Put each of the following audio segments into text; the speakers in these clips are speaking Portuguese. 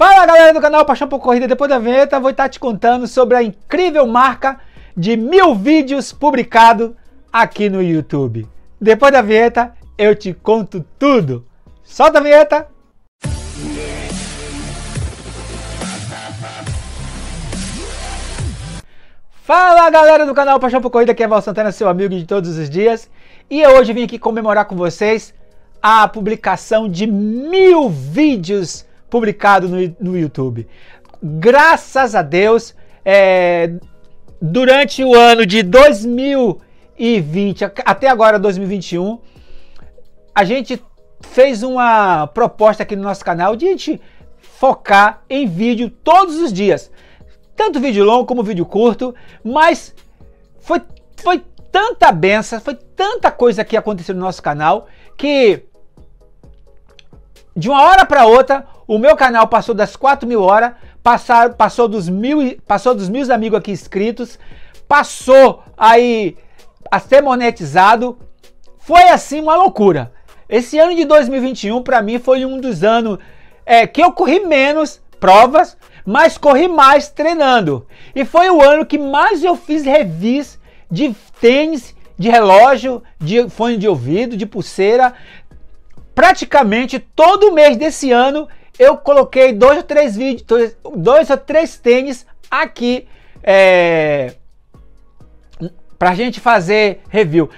Fala galera do canal Paixão por Corrida, depois da vinheta vou estar te contando sobre a incrível marca de mil vídeos publicado aqui no YouTube. Depois da vinheta eu te conto tudo. Solta a vinheta! Fala galera do canal Paixão por Corrida, aqui é Val Santana, seu amigo de todos os dias. E eu hoje vim aqui comemorar com vocês a publicação de mil vídeos publicado no, no YouTube. Graças a Deus, é, durante o ano de 2020 até agora 2021, a gente fez uma proposta aqui no nosso canal de a gente focar em vídeo todos os dias. Tanto vídeo longo como vídeo curto, mas foi, foi tanta benção, foi tanta coisa que aconteceu no nosso canal que de uma hora para outra, o meu canal passou das 4 mil horas, passar, passou, dos mil, passou dos mil amigos aqui inscritos, passou aí a ser monetizado. Foi assim uma loucura. Esse ano de 2021 para mim foi um dos anos é, que eu corri menos provas, mas corri mais treinando. E foi o ano que mais eu fiz revis de tênis, de relógio, de fone de ouvido, de pulseira praticamente todo mês desse ano eu coloquei dois ou três vídeos, dois, dois ou três tênis aqui é, a gente fazer review.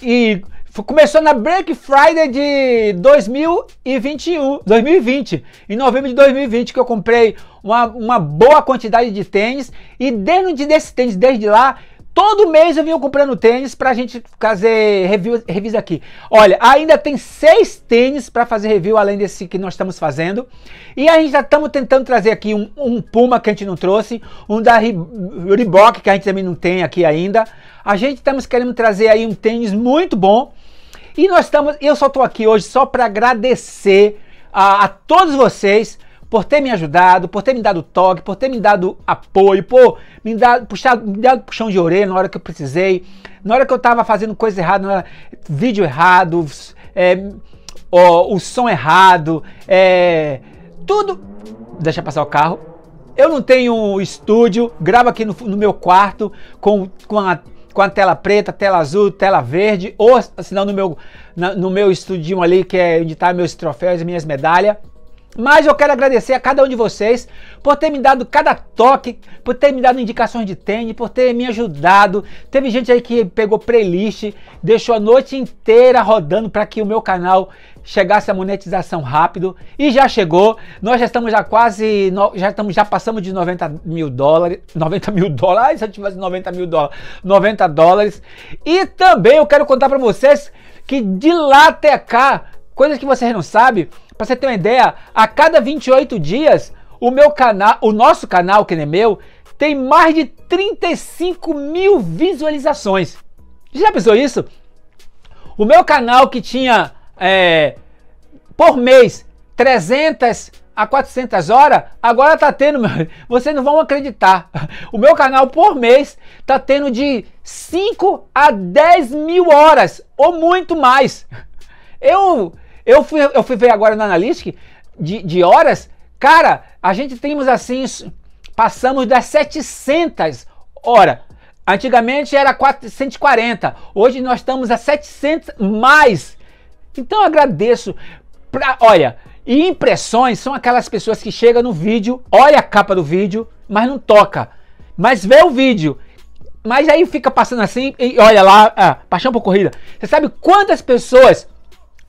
E começou na Black Friday de 2021, 2020, em novembro de 2020 que eu comprei uma, uma boa quantidade de tênis e dentro desse tênis, desde lá, Todo mês eu vim comprando tênis pra gente fazer review, reviews aqui. Olha, ainda tem seis tênis para fazer review além desse que nós estamos fazendo. E a gente já estamos tentando trazer aqui um, um, Puma que a gente não trouxe, um da Reebok que a gente também não tem aqui ainda. A gente estamos querendo trazer aí um tênis muito bom. E nós estamos, eu só estou aqui hoje só para agradecer a, a todos vocês por ter me ajudado, por ter me dado toque, por ter me dado apoio, por me dado, puxado, me dado puxão de orelha na hora que eu precisei, na hora que eu estava fazendo coisa errada, hora, vídeo errado, é, ó, o som errado, é, tudo. Deixa passar o carro. Eu não tenho um estúdio, gravo aqui no, no meu quarto com, com a com a tela preta, tela azul, tela verde, ou senão no meu, na, no meu estudinho ali, que é onde tá meus troféus e minhas medalhas. Mas eu quero agradecer a cada um de vocês por ter me dado cada toque, por ter me dado indicações de tênis, por ter me ajudado. Teve gente aí que pegou playlist, deixou a noite inteira rodando para que o meu canal chegasse a monetização rápido e já chegou. Nós já estamos já quase, já estamos, já passamos de 90 mil dólares, 90 mil dólares, se eu tivesse 90 mil dólares, 90 dólares. E também eu quero contar para vocês que de lá até cá, coisas que vocês não sabem, para você ter uma ideia, a cada 28 dias, o meu canal, o nosso canal, que não é meu, tem mais de 35 mil visualizações. Já pensou isso? O meu canal que tinha é, por mês 300 a 400 horas, agora tá tendo, vocês não vão acreditar. O meu canal por mês tá tendo de 5 a 10 mil horas ou muito mais. Eu eu fui, eu fui ver agora no Analytics de, de horas, cara, a gente temos assim, passamos das 700 horas. Antigamente era 140, hoje nós estamos a 700 mais. Então eu agradeço. Pra, olha, impressões são aquelas pessoas que chegam no vídeo, olha a capa do vídeo, mas não toca, mas vê o vídeo. Mas aí fica passando assim e olha lá, ah, paixão por corrida. Você sabe quantas pessoas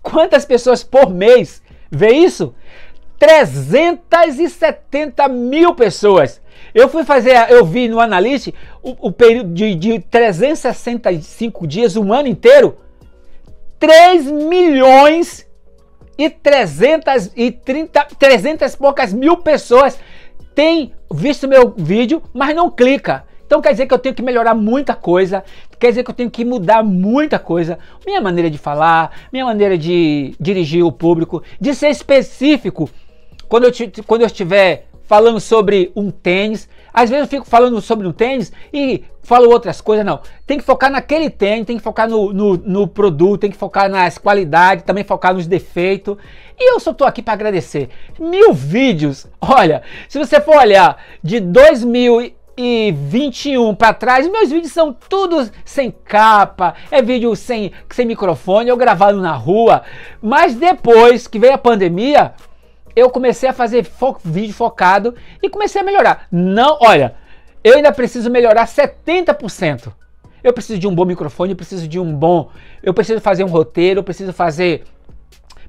Quantas pessoas por mês vê isso? 370 mil pessoas. Eu fui fazer, eu vi no Analyst o, o período de, de 365 dias, um ano inteiro, 3 milhões e 330, 300 poucas mil pessoas têm visto meu vídeo, mas não clica. Então quer dizer que eu tenho que melhorar muita coisa, quer dizer que eu tenho que mudar muita coisa. Minha maneira de falar, minha maneira de dirigir o público, de ser específico. Quando eu, quando eu estiver falando sobre um tênis, às vezes eu fico falando sobre um tênis e falo outras coisas, não. Tem que focar naquele tênis, tem que focar no, no, no produto, tem que focar nas qualidades, também focar nos defeitos. E eu só estou aqui para agradecer. Mil vídeos, olha, se você for olhar de 2000 e 21 para trás, meus vídeos são todos sem capa, é vídeo sem, sem microfone, eu gravado na rua. Mas depois que veio a pandemia, eu comecei a fazer fo vídeo focado e comecei a melhorar. Não, olha, eu ainda preciso melhorar 70%. Eu preciso de um bom microfone, eu preciso de um bom. Eu preciso fazer um roteiro, eu preciso fazer.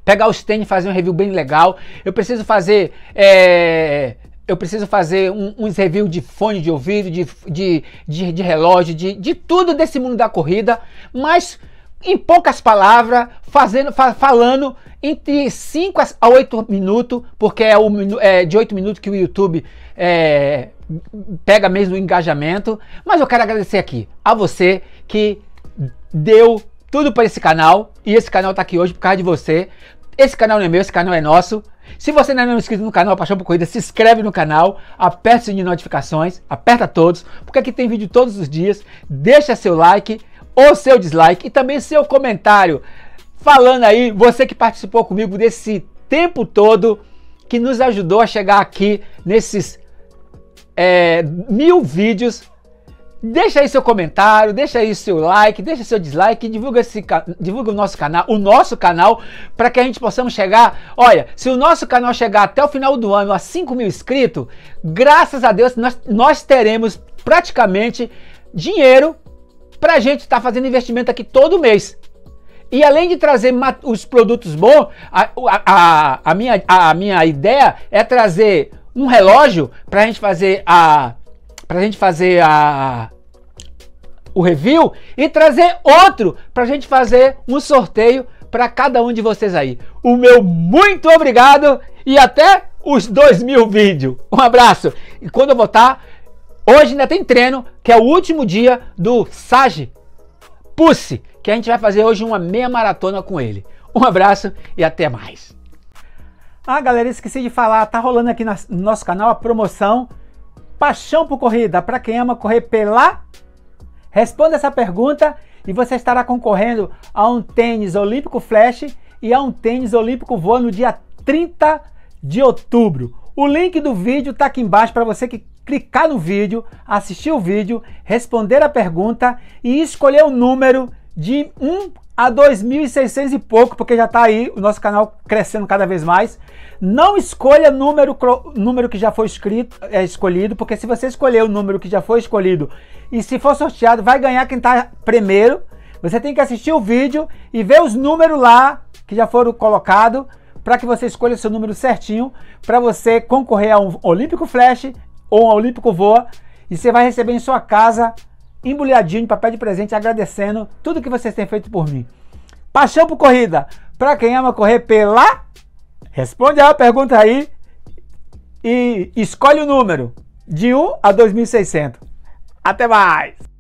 Pegar os tênis e fazer um review bem legal. Eu preciso fazer. É, eu preciso fazer um, uns reviews de fone de ouvido, de, de, de, de relógio, de, de tudo desse mundo da corrida, mas em poucas palavras, fazendo, falando entre 5 a 8 minutos, porque é, o, é de 8 minutos que o YouTube é, pega mesmo o engajamento. Mas eu quero agradecer aqui a você que deu tudo para esse canal, e esse canal está aqui hoje por causa de você. Esse canal não é meu, esse canal é nosso. Se você ainda não é inscrito no canal Paixão por Corrida, se inscreve no canal, aperta o sininho de notificações, aperta todos, porque aqui tem vídeo todos os dias. Deixa seu like ou seu dislike e também seu comentário falando aí, você que participou comigo desse tempo todo, que nos ajudou a chegar aqui nesses é, mil vídeos Deixa aí seu comentário, deixa aí seu like, deixa seu dislike, divulga, esse, divulga o nosso canal, o nosso canal, para que a gente possamos chegar. Olha, se o nosso canal chegar até o final do ano a 5 mil inscritos, graças a Deus nós, nós teremos praticamente dinheiro para a gente estar tá fazendo investimento aqui todo mês. E além de trazer os produtos bons, a, a, a, minha, a minha ideia é trazer um relógio para a gente fazer a. Pra gente fazer a o review e trazer outro para a gente fazer um sorteio para cada um de vocês aí. O meu muito obrigado e até os dois mil vídeos. Um abraço e quando eu voltar, hoje ainda tem treino que é o último dia do Sage Pussy, que a gente vai fazer hoje uma meia maratona com ele. Um abraço e até mais. Ah, galera, esqueci de falar, tá rolando aqui no nosso canal a promoção Paixão por Corrida, para quem ama correr pela Responda essa pergunta e você estará concorrendo a um tênis olímpico flash e a um tênis olímpico voa no dia 30 de outubro. O link do vídeo está aqui embaixo para você que clicar no vídeo, assistir o vídeo, responder a pergunta e escolher o número de 1 a 2.600 e pouco, porque já está aí o nosso canal crescendo cada vez mais. Não escolha número, número que já foi escrito, é, escolhido, porque se você escolher o número que já foi escolhido e se for sorteado, vai ganhar quem está primeiro. Você tem que assistir o vídeo e ver os números lá que já foram colocados para que você escolha o seu número certinho para você concorrer a um Olímpico Flash ou um Olímpico Voa e você vai receber em sua casa embrulhadinho de papel de presente, agradecendo tudo que vocês têm feito por mim. Paixão por corrida, para quem ama correr pela, responde a pergunta aí e escolhe o número de 1 a 2600. Até mais!